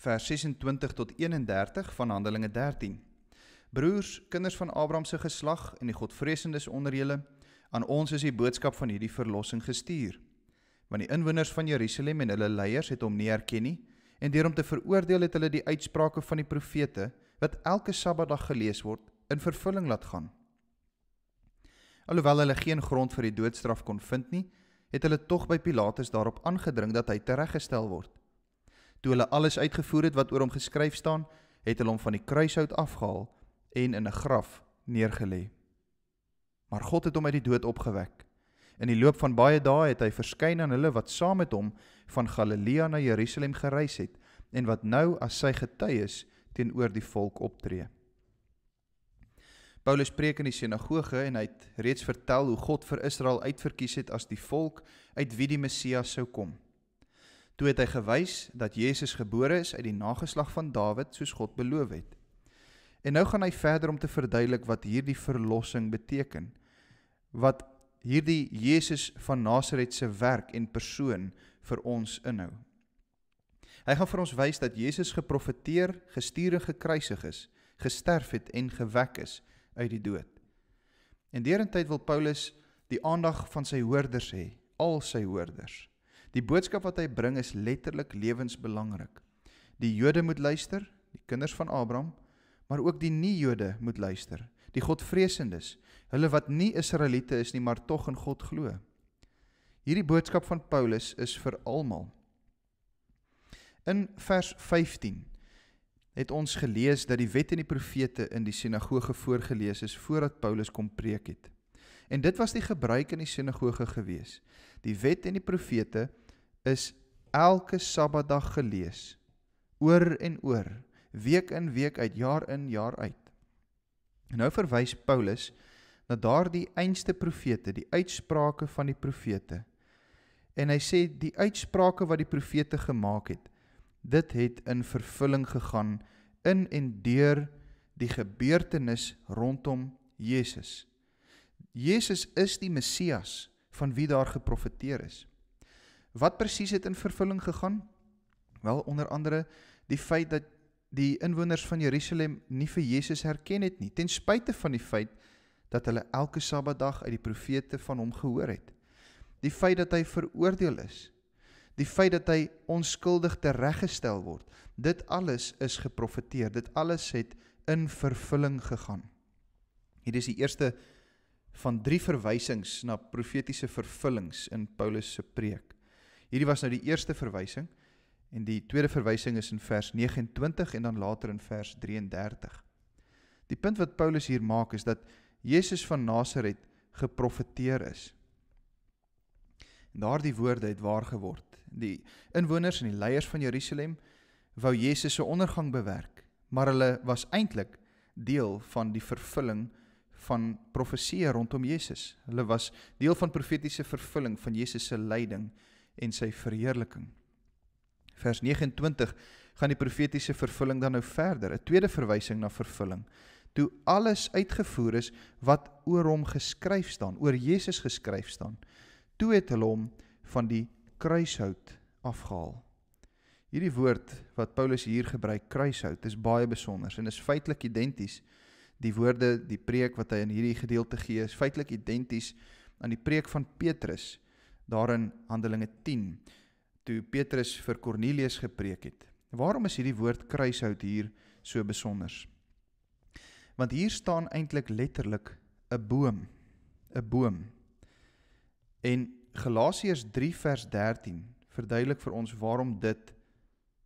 vers 26 tot 31 van Handelinge 13. Broers, kinders van Abraham se geslag en die godvreesendes onder julle, aan ons is die boodskap van hierdie verlossing gestuur. Want die inwoners van Jerusalem en hulle leiers het hom nie erken nie en deur hom te veroordeel het hulle die uitsprake van die profete wat elke Sabbatdag gelees word in vervulling laat gaan. Alhoewel hulle geen grond vir die doodstraf kon vind nie, het hulle tog by Pilatus daarop aangedring dat hy tereggestel word. Toe hulle alles uitgevoer het wat oor hom geskryf staan, het hulle hom van die kruishout afgehaal en in 'n graf neergelê. Maar God het hom uit die dood opgewek. In die loop van baie dae het hy verskyn aan hulle wat saam met hom van Galilea na Jeruselem gereis het en wat nou as sy getuies teenoor die volk optree. Paulus preek in die sinagoge en hy het reeds vertel hoe God vir Israel uitverkies het as die volk uit wie die Messias sou kom. Toe het hy gewys dat Jesus gebore is uit die nageslag van Dawid soos God beloof het. En nou gaan hy verder om te verduidelik wat hierdie verlossing beteken. Wat hierdie Jesus van Nasaret se werk en persoon vir ons inhou. Hy gaan vir ons wys dat Jesus geprofeteer, gestuur en gekruisig is, gesterf het en gewek is uit die dood. En derentyd wil Paulus die aandag van sy hoorders hê, al sy hoorders. Die boodskap wat hy bring is letterlik lewensbelangrik. Die Jode moet luister, die kinders van Abraham, maar ook die nie-Jode moet luister, die godvreesendes, hulle wat nie Israeliete is nie, maar tog in God glo. Hierdie boodskap van Paulus is vir almal. In vers 15 het ons gelees dat die wet en die profete in die sinagoge voorgeles is voordat Paulus kom preek het. En dit was die gebruik in die sinagoge gewees. Die wet en die profete is elke Sabbatdag gelees oor en oor, week in week uit, jaar in jaar uit. Nou verwys Paulus na daardie einste profete, die uitsprake van die profete. En hy sê die uitsprake wat die profete gemaak het, dit het in vervulling gegaan in en deur die gebeurtenis rondom Jesus. Jesus is die Messias van wie daar geprofeteer is. Wat presies het in vervulling gegaan? Wel onder andere die feit dat die inwoners van Jerusalem nie vir Jesus herken het nie, ten spyte van die feit dat hulle elke Sabbatdag uit die profete van hom gehoor het. Die feit dat hy veroordeel is, die feit dat hy onskuldig tereggestel word, dit alles is geprofeteer. Dit alles het in vervulling gegaan. Hier is die eerste van drie verwysings na profetiese vervullings in Paulus se preek. Hierdie was nou die eerste verwysing en die tweede verwysing is in vers 29 en dan later in vers 33. Die punt wat Paulus hier maak is dat Jesus van Nasaret geprofeteer is. En daardie woorde het waar geword. Die inwoners en die leiers van Jerusalem wou Jesus se ondergang bewerk, maar hulle was eintlik deel van die vervulling van van profesie rondom Jesus. Hulle was deel van profetiese vervulling van Jesus se lyding en sy verheerliking. Vers 29 gaan die profetiese vervulling dan nou verder, 'n tweede verwysing na vervulling. Toe alles uitgevoer is wat oor hom geskryf staan, oor Jesus geskryf staan, toe het hulle hom van die kruishout afgehaal. Hierdie woord wat Paulus hier gebruik, kruishout, is baie besonder en is feitelik identies die woorde, die preek wat hy in hierdie gedeelte gee, is feitelik identies aan die preek van Petrus daarin Handelinge 10 toe Petrus vir Kornelius gepreek het. Waarom is hierdie woord kruishout hier so besonder? Want hier staan eintlik letterlik 'n boom, 'n boom. En Galasiërs 3 vers 13 verduidelik vir ons waarom dit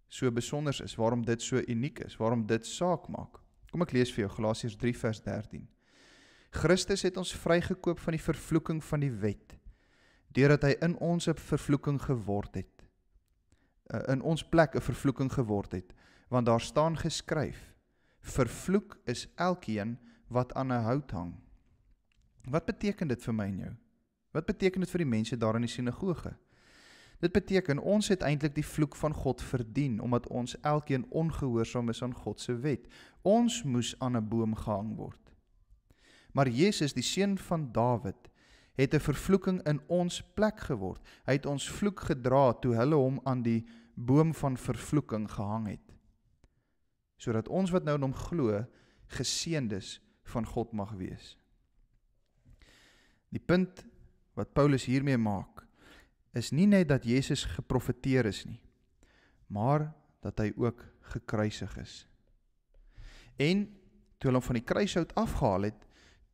so besonder is, waarom dit so uniek is, waarom dit saak maak. Kom ek lees vir jou Galasiërs 3 vers 13. Christus het ons vrygekoop van die vervloeking van die wet deurdat hy in ons 'n vervloeking geword het. Eh, in ons plek 'n vervloeking geword het, want daar staan geskryf: Vervloek is elkeen wat aan 'n hout hang. Wat beteken dit vir my en jou? Wat beteken dit vir die mense daar in die sinagoge? Dit beteken ons het eintlik die vloek van God verdien omdat ons elkeen ongehoorsaam is aan God se wet. Ons moes aan 'n boom gehang word. Maar Jesus, die seun van Dawid, het 'n vervloeking in ons plek geword. Hy het ons vloek gedra toe hulle hom aan die boom van vervloeking gehang het. Sodat ons wat nou in hom glo, geseëndes van God mag wees. Die punt wat Paulus hiermee maak is nie net dat Jesus geprofeteer is nie, maar dat hy ook gekruisig is. En toe hulle hom van die kruishout afgehaal het,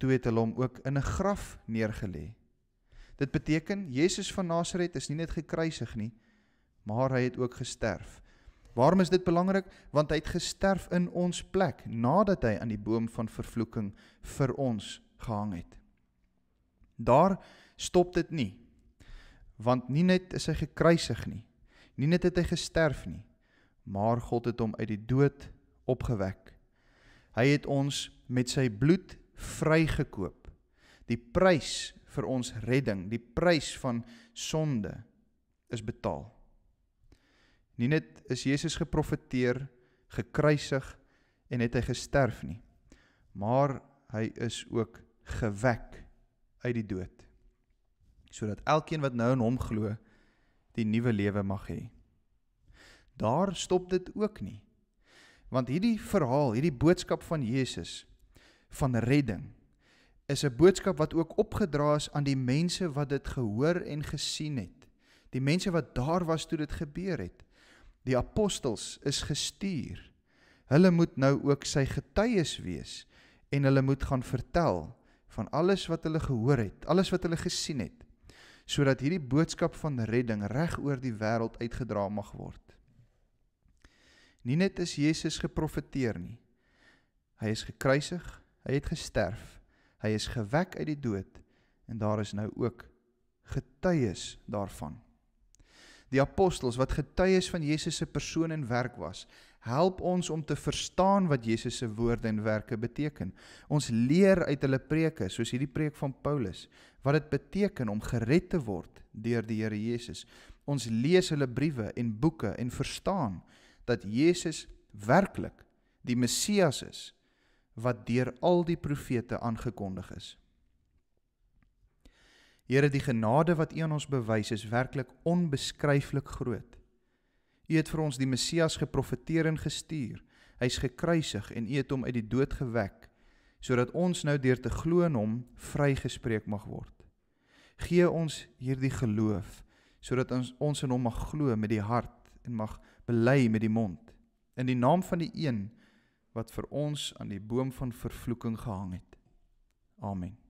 toe het hulle hom ook in 'n graf neergelê. Dit beteken Jesus van Nasaret is nie net gekruisig nie, maar hy het ook gesterf. Waarom is dit belangrik? Want hy het gesterf in ons plek nadat hy aan die boom van vervloeking vir ons gehang het. Daar stop dit nie want nie net is hy gekruisig nie nie net het hy gesterf nie maar God het hom uit die dood opgewek hy het ons met sy bloed vrygekoop die prys vir ons redding die prys van sonde is betaal nie net is Jesus geprofeteer gekruisig en het hy gesterf nie maar hy is ook gewek uit die dood sodat elkeen wat nou in hom glo die nuwe lewe mag hê. Daar stop dit ook nie. Want hierdie verhaal, hierdie boodskap van Jesus van redding is 'n boodskap wat ook opgedra is aan die mense wat dit gehoor en gesien het. Die mense wat daar was toe dit gebeur het. Die apostels is gestuur. Hulle moet nou ook sy getuies wees en hulle moet gaan vertel van alles wat hulle gehoor het, alles wat hulle gesien het sodat hierdie boodskap van redding reg oor die wêreld uitgedra mag word. Nie net is Jesus geprofeteer nie. Hy is gekruisig, hy het gesterf, hy is gewek uit die dood en daar is nou ook getuies daarvan. Die apostels wat getuies van Jesus se persoon en werk was, help ons om te verstaan wat Jesus se woorde en werke beteken. Ons leer uit hulle preke, soos hierdie preek van Paulus, wat dit beteken om gered te word deur die Here Jesus. Ons lees hulle briewe en boeke en verstaan dat Jesus werklik die Messias is wat deur al die profete aangekondig is. Here, die genade wat U aan ons bewys is werklik onbeskryflik groot. U het vir ons die Messias geprofeteer en gestuur. Hy's gekruisig en U het hom uit die dood gewek sodat ons nou deur te glo in hom vrygespreek mag word. Gee ons hierdie geloof sodat ons ons in hom mag glo met die hart en mag bely met die mond in die naam van die een wat vir ons aan die boom van vervloeking gehang het. Amen.